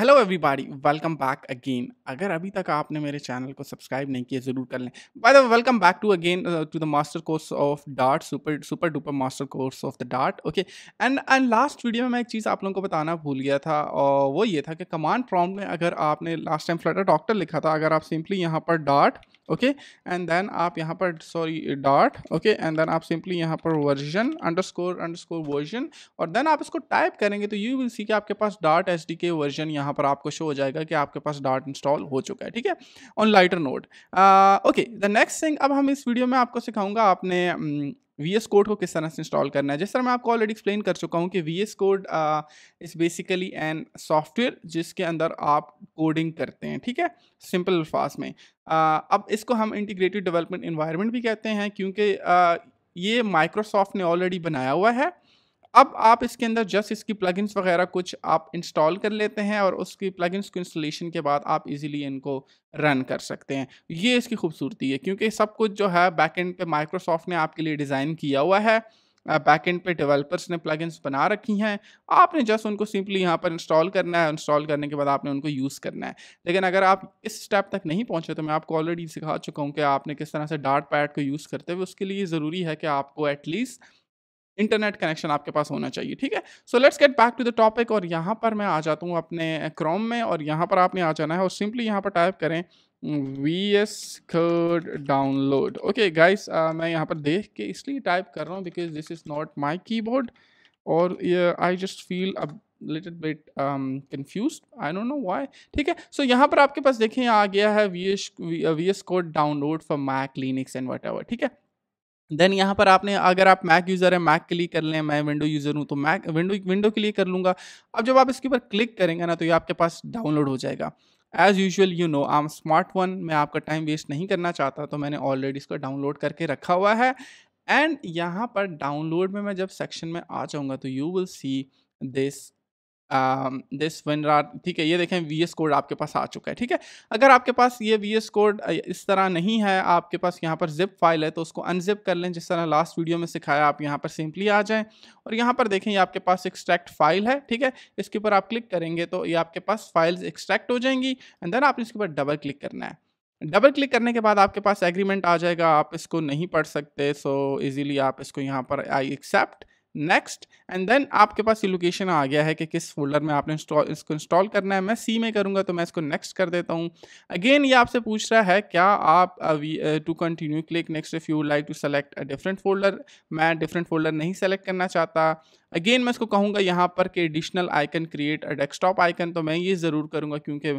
Hello everybody welcome back again अगर अभी तक आपने मेरे चैनल को सब्सक्राइब नहीं किया ज़रूर कर लें bye the welcome back to again to the master course of Dart super super duper master course of the Dart okay and and last video में मैं एक चीज़ आप लोगों को बताना भूल गया था और वो ये था कि कमांड प्रॉम्प्ट में अगर आपने लास्ट टाइम फ्लटर डॉक्टर लिखा था अगर आप सिंपली यहाँ पर डार्ट ओके एंड देन आप यहाँ पर sorry dot okay and then आप सिंपली यहाँ पर वर्जन अंडरस्कोर अंडरस्कोर वर्जन और देन आप इसको टाइप करेंगे तो यू विल सी कि आपके पास dot S D K version यहाँ पर आपको शो हो जाएगा कि आपके पास डॉट इंस्टॉल हो चुका है ठीक है on lighter note okay the next thing अब हम इस वीडियो में आपको सिखाऊंगा आपने um, वी एस कोड को किस तरह से इंस्टॉल करना है जिस तरह मैं आपको ऑलरेडी एक्सप्लेन कर चुका हूँ कि V S code is basically an software जिसके अंदर आप कोडिंग करते हैं ठीक है सिंपल अल्फाज में uh, अब इसको हम इंटीग्रेटेड डेवलपमेंट इन्वायरमेंट भी कहते हैं क्योंकि uh, ये माइक्रोसॉफ्ट ने ऑलरेडी बनाया हुआ है अब आप इसके अंदर जस्ट इसकी प्लगइन्स वगैरह कुछ आप इंस्टॉल कर लेते हैं और उसकी प्लगइन्स को इंस्टॉलेशन के बाद आप इजीली इनको रन कर सकते हैं ये इसकी खूबसूरती है क्योंकि सब कुछ जो है बैकएंड पे माइक्रोसॉफ्ट ने आपके लिए डिज़ाइन किया हुआ है बैकएंड पे डेवलपर्स ने प्लगइन्स बना रखी हैं आपने जस्ट उनको सिंपली यहाँ पर इंस्टॉल करना है इंस्टॉल करने के बाद आपने उनको यूज़ करना है लेकिन अगर आप इस स्टेप तक नहीं पहुँचे तो मैं आपको ऑलरेडी सिखा चुका हूँ कि आपने किस तरह से डार्ट पैड को यूज़ करते हुए उसके लिए ज़रूरी है कि आपको एटलीस्ट इंटरनेट कनेक्शन आपके पास होना चाहिए ठीक है so let's get back to the topic और यहाँ पर मैं आ जाता हूँ अपने क्रोम में और यहाँ पर आपने आ जाना है और सिंपली यहाँ पर टाइप करें V S code download okay guys मैं यहाँ पर देख के इसलिए टाइप कर रहा हूँ because this is not my key और I just feel a little bit confuse I don't know why ठीक है सो so, यहाँ पर आपके पास देखें आ गया है V S V S code download for Mac Linux and what ठीक है देन यहाँ पर आपने अगर आप मैक यूज़र हैं मैक के लिए कर लें मैं विंडो यूज़र हूँ तो मैक विंडो विंडो के लिए कर लूँगा अब जब आप इसके ऊपर क्लिक करेंगे ना तो ये आपके पास डाउनलोड हो जाएगा as usual you know I am smart one मैं आपका टाइम वेस्ट नहीं करना चाहता तो मैंने ऑलरेडी इसको डाउनलोड करके रखा हुआ है एंड यहाँ पर डाउनलोड में मैं जब सेक्शन में आ जाऊँगा तो you will see this this one are ठीक है ये देखें वी एस कोड आपके पास आ चुका है ठीक है अगर आपके पास ये वी एस कोड इस तरह नहीं है आपके पास यहाँ पर जिप फाइल है तो उसको अनजिप कर लें जिस तरह लास्ट वीडियो में सिखाया आप यहाँ पर सिंपली आ जाएं और यहाँ पर देखें ये आपके पास एक्सट्रैक्ट फाइल है ठीक है इसके ऊपर आप क्लिक करेंगे तो ये आपके पास फाइल्स एक्सट्रैक्ट हो जाएंगी एंड देन आपने इसके ऊपर डबल क्लिक करना है डबल क्लिक करने के बाद आपके पास एग्रीमेंट आ जाएगा आप इसको नहीं पढ़ सकते सो so इजीली आप इसको यहाँ पर I accept next and then आपके पास ये लोकेशन आ गया है कि किस फोल्डर में आपने इंस्टॉल इसको इंस्टॉल करना है मैं सी में करूँगा तो मैं इसको नेक्स्ट कर देता हूँ अगेन ये आपसे पूछ रहा है क्या आप to continue click next if you like to select a different folder मैं डिफरेंट फोल्डर नहीं सेलेक्ट करना चाहता अगेन मैं इसको कहूँगा यहाँ पर कि additional icon create a desktop icon तो मैं ये ज़रूर करूँगा क्योंकि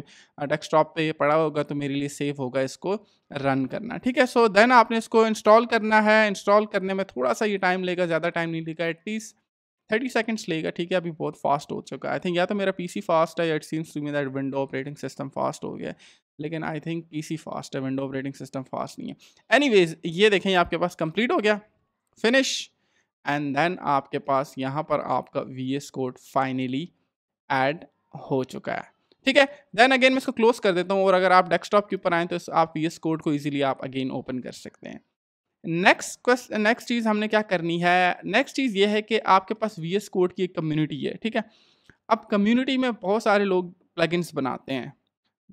डेस्कटॉप पे ये पड़ा होगा तो मेरे लिए सेफ होगा इसको रन करना ठीक है सो देन आपने इसको इंस्टॉल करना है इंस्टॉल करने में थोड़ा सा ये टाइम लेगा ज़्यादा टाइम नहीं लेगा एटलीस्ट थर्टी सेकेंड्स लेगा ठीक है अभी बहुत फास्ट हो चुका है आई थिंक या तो मेरा पीसी फास्ट है it seems to me that window operating system fast हो गया लेकिन आई थिंक पीसी फास्ट है विंडो ऑपरेटिंग सिस्टम फास्ट नहीं है एनीवेज ये देखें आपके पास कंप्लीट हो गया फिनिश एंड देन आपके पास यहाँ पर आपका V S code finally add हो चुका है ठीक है देन अगेन मैं इसको क्लोज कर देता हूँ और अगर आप डेस्कटॉप के ऊपर आएँ तो आप ये कोड को ईजिली आप अगेन ओपन कर सकते हैं नेक्स्ट क्वेश्चन नेक्स्ट चीज़ हमने क्या करनी है नेक्स्ट चीज़ ये है कि आपके पास वी एस कोड की एक कम्युनिटी है ठीक है अब कम्युनिटी में बहुत सारे लोग प्लगइन्स बनाते हैं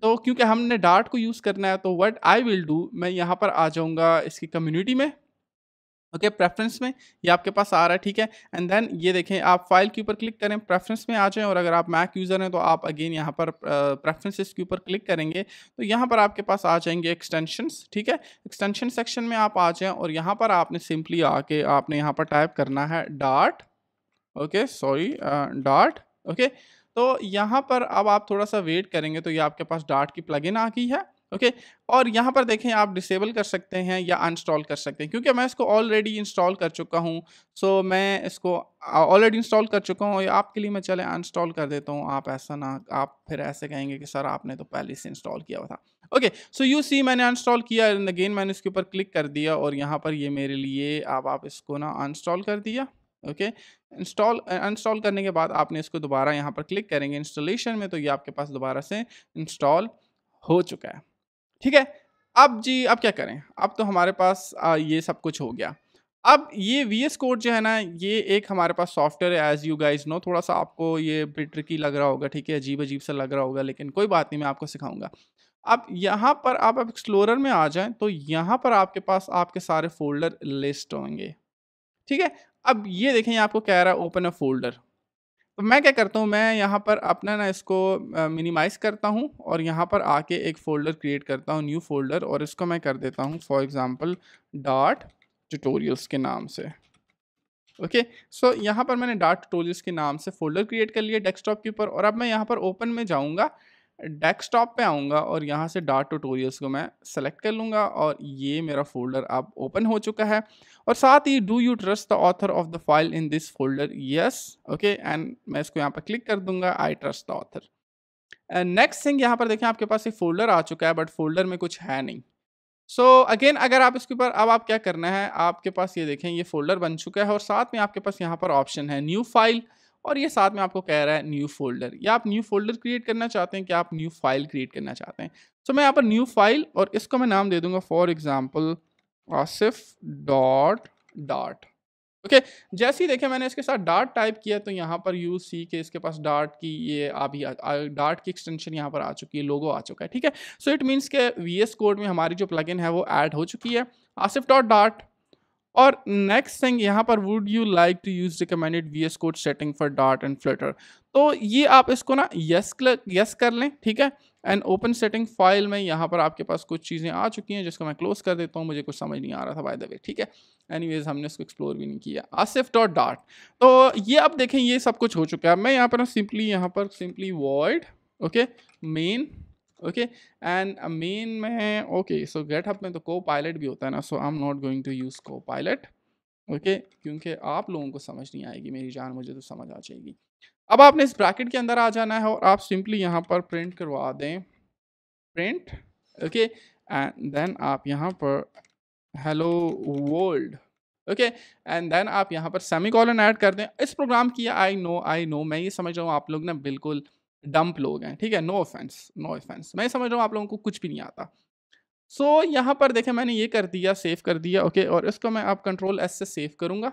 तो क्योंकि हमने डार्ट को यूज़ करना है तो व्हाट आई विल डू मैं यहाँ पर आ जाऊँगा इसकी कम्युनिटी में ओके okay, प्रेफरेंस में ये आपके पास आ रहा है ठीक है एंड देन ये देखें आप फाइल के ऊपर क्लिक करें प्रेफरेंस में आ जाएं और अगर आप मैक यूज़र हैं तो आप अगेन यहाँ पर प्रेफरेंसेस के ऊपर क्लिक करेंगे तो यहाँ पर आपके पास आ जाएंगे एक्सटेंशंस ठीक है एक्सटेंशन सेक्शन में आप आ जाएं और यहाँ पर आपने सिंपली आके आपने यहाँ पर टाइप करना है Dart okay sorry Dart okay तो यहाँ पर अब आप थोड़ा सा वेट करेंगे तो ये आपके पास डार्ट की प्लगइन आ गई है ओके okay? और यहाँ पर देखें आप डिसेबल कर सकते हैं या अनस्टॉल कर सकते हैं क्योंकि मैं इसको ऑलरेडी इंस्टॉल कर चुका हूँ सो so, मैं इसको ऑलरेडी इंस्टॉल कर चुका हूँ आपके लिए मैं चले अनस्टॉल कर देता हूँ आप ऐसा ना आप फिर ऐसे कहेंगे कि सर आपने तो पहले से इंस्टॉल किया हुआ था ओके सो यू सी मैंने अनस्टॉल किया एंड अगेन मैंने इसके ऊपर क्लिक कर दिया और यहाँ पर ये मेरे लिए आप आप इसको ना अनस्टॉल कर दिया ओके इंस्टॉल अनस्टॉल करने के बाद आपने इसको दोबारा यहाँ पर क्लिक करेंगे इंस्टॉलेशन में तो ये आपके पास दोबारा से इंस्टॉल हो चुका है ठीक है अब जी अब क्या करें अब तो हमारे पास आ, ये सब कुछ हो गया अब ये वी एस कोड जो है ना ये एक हमारे पास सॉफ्टवेयर है एज यू गाइज नो थोड़ा सा आपको ये ब्रिट्रिकी लग रहा होगा ठीक है अजीब अजीब सा लग रहा होगा लेकिन कोई बात नहीं मैं आपको सिखाऊंगा अब यहाँ पर आप एक्सप्लोरर में आ जाएं तो यहाँ पर आपके पास आपके सारे फोल्डर लिस्ट होंगे ठीक है अब ये देखें आपको कह रहा है ओपन अ फोल्डर तो मैं क्या करता हूँ मैं यहाँ पर अपना ना इसको मिनिमाइज़ करता हूँ और यहाँ पर आके एक फ़ोल्डर क्रिएट करता हूँ न्यू फ़ोल्डर और इसको मैं कर देता हूँ फॉर एग्ज़ाम्पल डाट ट्यूटोरियल्स के नाम से ओके सो यहाँ पर मैंने डार्ट ट्यूटोरियल्स के नाम से फ़ोल्डर क्रिएट कर लिया डेस्कटॉप के ऊपर और अब मैं यहाँ पर ओपन में जाऊँगा डेस्कटॉप पे आऊँगा और यहाँ से डार्ट ट्यूटोरियल्स को मैं सेलेक्ट कर लूँगा और ये मेरा फोल्डर अब ओपन हो चुका है और साथ ही do you trust the author of the file in this folder yes okay and मैं इसको यहाँ पर क्लिक कर दूंगा I trust the author next thing यहाँ पर देखें आपके पास एक फोल्डर आ चुका है बट फोल्डर में कुछ है नहीं सो so, अगेन अगर आप इसके ऊपर अब आप क्या करना है आपके पास ये देखें ये फोल्डर बन चुका है और साथ में आपके पास यहाँ पर ऑप्शन है न्यू फाइल और ये साथ में आपको कह रहा है न्यू फोल्डर या आप न्यू फोल्डर क्रिएट करना चाहते हैं कि आप न्यू फाइल क्रिएट करना चाहते हैं सो so, मैं यहाँ पर न्यू फाइल और इसको मैं नाम दे दूंगा for example Asif dot dot okay जैसे ही देखे मैंने इसके साथ डार्ट टाइप किया तो यहाँ पर यू सी के इसके पास डार्ट की ये अभी डार्ट की एक्सटेंशन यहाँ पर आ चुकी है लोगो आ चुका है ठीक है सो इट मीन्स के वी एस कोड में हमारी जो प्लगइन है वो ऐड हो चुकी है आसिफ डॉट डार्ट और नेक्स्ट थिंग यहाँ पर would you like to use recommended V S code setting for Dart and Flutter तो ये आप इसको ना यस यस कर लें ठीक है एंड ओपन सेटिंग फाइल में यहाँ पर आपके पास कुछ चीज़ें आ चुकी हैं जिसको मैं क्लोज कर देता हूँ मुझे कुछ समझ नहीं आ रहा था बाय द वे ठीक है एनी हमने इसको एक्सप्लोर भी नहीं किया आसिफ डॉट डार्ट तो ये आप देखें ये सब कुछ हो चुका है मैं यहाँ पर ना सिंपली यहाँ पर simply word okay main okay and main में ओके सो हब में तो को पायलट भी होता है ना so I am not going to use Copilot okay क्योंकि आप लोगों को समझ नहीं आएगी मेरी जान मुझे तो समझ आ जाएगी अब आपने इस ब्रैकेट के अंदर आ जाना है और आप सिंपली यहाँ पर प्रिंट करवा दें प्रिंट ओके एंड देन आप यहाँ पर hello world okay and then आप यहाँ पर सेमी कॉलन ऐड कर दें इस प्रोग्राम की आई नो आई नो मैं ये समझ रहा हूँ आप लोग ना बिल्कुल डंप लोग हैं ठीक है नो ऑफेंस नो ऑफेंस मैं समझ रहा हूँ आप लोगों को कुछ भी नहीं आता सो so, यहाँ पर देखें मैंने ये कर दिया सेव कर दिया ओके okay, और इसको मैं आप कंट्रोल एस से सेव करूँगा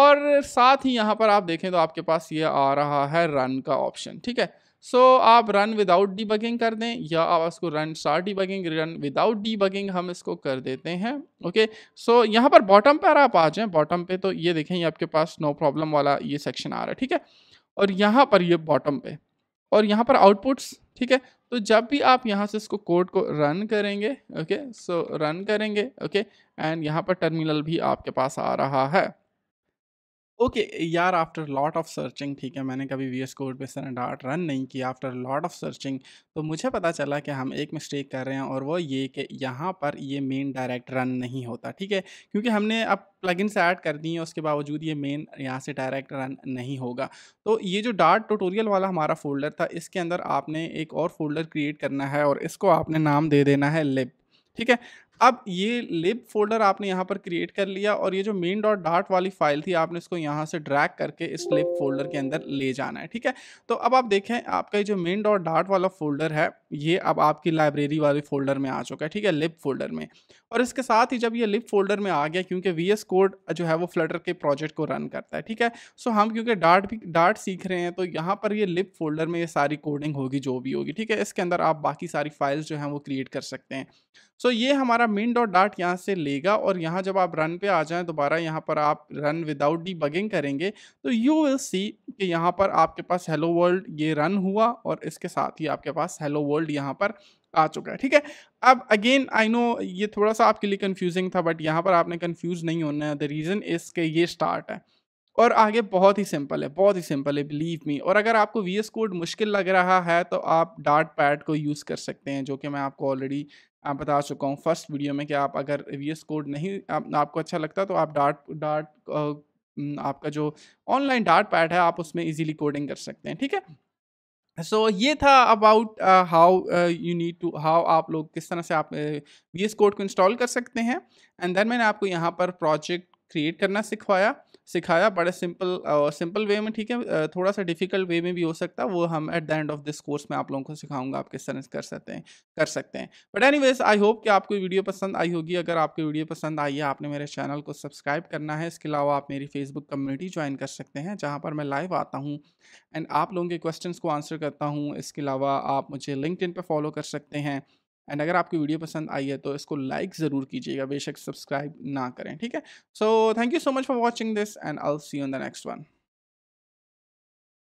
और साथ ही यहाँ पर आप देखें तो आपके पास ये आ रहा है रन का ऑप्शन ठीक है सो so, आप रन विदाउट डीबगिंग कर दें या आप इसको run start debugging run without debugging हम इसको कर देते हैं ओके सो so, यहाँ पर बॉटम पर आप आ जाएं बॉटम पे तो ये देखें ये आपके पास नो प्रॉब्लम वाला ये सेक्शन आ रहा है ठीक है और यहाँ पर ये बॉटम पे और यहाँ पर आउटपुट्स ठीक है तो जब भी आप यहाँ से इसको कोड को रन करेंगे ओके सो रन करेंगे ओके एंड यहाँ पर टर्मिनल भी आपके पास आ रहा है ओके यार आफ्टर लॉट ऑफ सर्चिंग ठीक है मैंने कभी वी एस कोड पे सर डार्ट रन नहीं किया आफ्टर लॉट ऑफ सर्चिंग तो मुझे पता चला कि हम एक मिस्टेक कर रहे हैं और वो ये कि यहाँ पर ये मेन डायरेक्ट रन नहीं होता ठीक है क्योंकि हमने अब प्लगइन से ऐड कर दी है उसके बावजूद ये मेन यहाँ से डायरेक्ट रन नहीं होगा तो ये जो डार्ट टूटोरियल वाला हमारा फोल्डर था इसके अंदर आपने एक और फोल्डर क्रिएट करना है और इसको आपने नाम दे देना है लिप ठीक है अब ये लिप फोल्डर आपने यहाँ पर क्रिएट कर लिया और ये जो मेन डॉट डार्ट वाली फाइल थी आपने इसको यहाँ से ड्रैग करके इस लिप फोल्डर के अंदर ले जाना है ठीक है तो अब आप देखें आपका ये जो मेन डॉट डार्ट वाला फोल्डर है ये अब आपकी लाइब्रेरी वाले फोल्डर में आ चुका है ठीक है लिप फोल्डर में और इसके साथ ही जब ये लिप फोल्डर में आ गया क्योंकि वी एस कोड जो है वो फ्लटर के प्रोजेक्ट को रन करता है ठीक है सो हम क्योंकि डार्ट भी डार्ट सीख रहे हैं तो यहाँ पर ये लिप फोल्डर में ये सारी कोडिंग होगी जो भी होगी ठीक है इसके अंदर आप बाकी सारी फाइल्स जो हैं वो क्रिएट कर सकते हैं सो so, ये हमारा मिन डॉट डार्ट यहाँ से लेगा और यहाँ जब आप रन पे आ जाएं दोबारा यहाँ पर आप रन विदाउट डी बगिंग करेंगे तो यू विल सी कि यहाँ पर आपके पास हेलो वर्ल्ड ये रन हुआ और इसके साथ ही आपके पास हेलो वर्ल्ड यहाँ पर आ चुका है ठीक है अब अगेन आई नो ये थोड़ा सा आपके लिए कन्फ्यूजिंग था बट यहाँ पर आपने कन्फ्यूज़ नहीं होना है द रीज़न इज़ के ये स्टार्ट है और आगे बहुत ही सिंपल है बहुत ही सिंपल है बिलीव मी और अगर आपको वी एस कोड मुश्किल लग रहा है तो आप डार्ट पैड को यूज़ कर सकते हैं जो कि मैं आपको ऑलरेडी आप बता चुका हूँ फर्स्ट वीडियो में कि आप अगर वी कोड नहीं आप, आपको अच्छा लगता तो आप डार्ट डार्ट आपका जो ऑनलाइन डार्ट पैड है आप उसमें इजीली कोडिंग कर सकते हैं ठीक है सो so, ये था about how you need to how आप लोग किस तरह से आप वी एस कोड को इंस्टॉल कर सकते हैं एंड देन मैंने आपको यहाँ पर प्रोजेक्ट क्रिएट करना सिखवाया सिखाया बड़े सिंपल सिंपल वे में ठीक है थोड़ा सा डिफिकल्ट वे में भी हो सकता है वो हम at the end of this course में आप लोगों को सिखाऊंगा आप किस तरह से कर सकते हैं कर सकते हैं बट एनी आई होप कि आपको वीडियो पसंद आई होगी अगर आपको वीडियो पसंद आई है आपने मेरे चैनल को सब्सक्राइब करना है इसके अलावा आप मेरी फेसबुक कम्युनिटी ज्वाइन कर सकते हैं जहाँ पर मैं लाइव आता हूँ एंड आप लोगों के क्वेश्चन को आंसर करता हूँ इसके अलावा आप मुझे लिंकड पर फॉलो कर सकते हैं एंड अगर आपकी वीडियो पसंद आई है तो इसको लाइक ज़रूर कीजिएगा बेशक सब्सक्राइब ना करें ठीक है so thank you so much for watching this and I see on the next one